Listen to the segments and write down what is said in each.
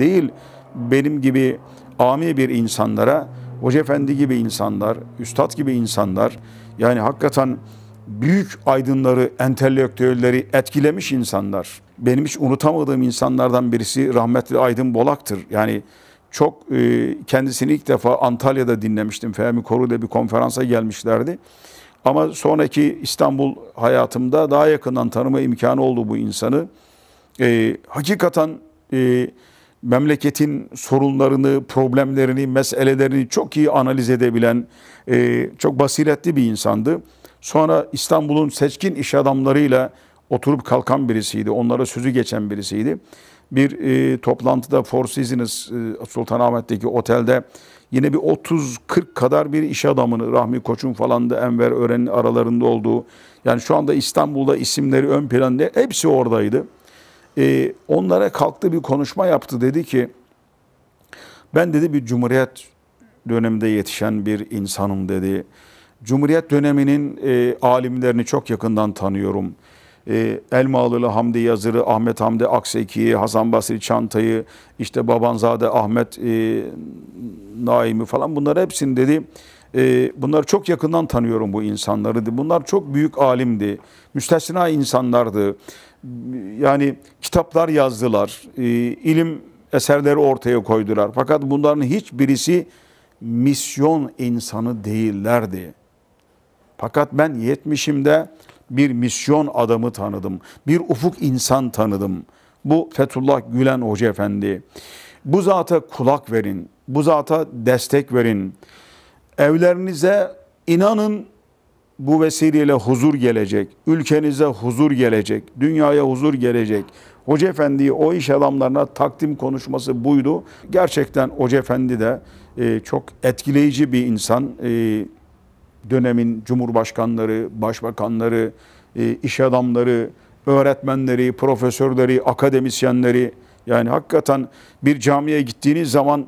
değil benim gibi ami bir insanlara, hoca efendi gibi insanlar, üstad gibi insanlar yani hakikaten büyük aydınları, entelektüelleri etkilemiş insanlar. Benim hiç unutamadığım insanlardan birisi rahmetli Aydın Bolak'tır. Yani çok e, kendisini ilk defa Antalya'da dinlemiştim. Fehmi Koru'da bir konferansa gelmişlerdi. Ama sonraki İstanbul hayatımda daha yakından tanıma imkanı oldu bu insanı. E, hakikaten e, memleketin sorunlarını, problemlerini, meselelerini çok iyi analiz edebilen e, çok basiretli bir insandı. Sonra İstanbul'un seçkin iş adamlarıyla oturup kalkan birisiydi. Onlara sözü geçen birisiydi. Bir e, toplantıda Four Seasons e, Sultanahmet'teki otelde yine bir 30-40 kadar bir iş adamını Rahmi Koç'un falan da Enver Ören'in aralarında olduğu yani şu anda İstanbul'da isimleri ön planda hepsi oradaydı e, onlara kalktı bir konuşma yaptı. Dedi ki ben dedi bir cumhuriyet döneminde yetişen bir insanım dedi. Cumhuriyet döneminin e, alimlerini çok yakından tanıyorum. E, Elmalılı Hamdi Yazır'ı, Ahmet Hamdi Akseki'yi, Hasan Basri Çantay'ı, işte Babanzade Ahmet e, Naim'i falan bunları hepsini dedi. E, bunları çok yakından tanıyorum bu insanları. Bunlar çok büyük alimdi. Müstesna insanlardı yani kitaplar yazdılar, e, ilim eserleri ortaya koydular. Fakat bunların hiçbirisi misyon insanı değillerdi. Fakat ben 70'imde bir misyon adamı tanıdım. Bir ufuk insan tanıdım. Bu Fethullah Gülen Hoca Efendi. Bu zata kulak verin. Bu zata destek verin. Evlerinize inanın bu vesileyle huzur gelecek. Ülkenize huzur gelecek. Dünyaya huzur gelecek. Hoca Efendi'yi o iş adamlarına takdim konuşması buydu. Gerçekten Hoca Efendi de e, çok etkileyici bir insan. E, dönemin cumhurbaşkanları, başbakanları, e, iş adamları, öğretmenleri, profesörleri, akademisyenleri yani hakikaten bir camiye gittiğiniz zaman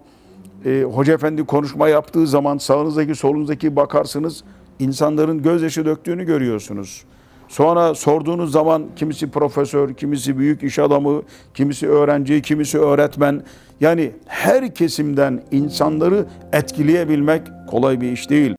e, Hoca Efendi konuşma yaptığı zaman sağınızdaki solunuzdaki bakarsınız insanların gözyaşı döktüğünü görüyorsunuz. Sonra sorduğunuz zaman kimisi profesör, kimisi büyük iş adamı, kimisi öğrenci, kimisi öğretmen. Yani her kesimden insanları etkileyebilmek kolay bir iş değil.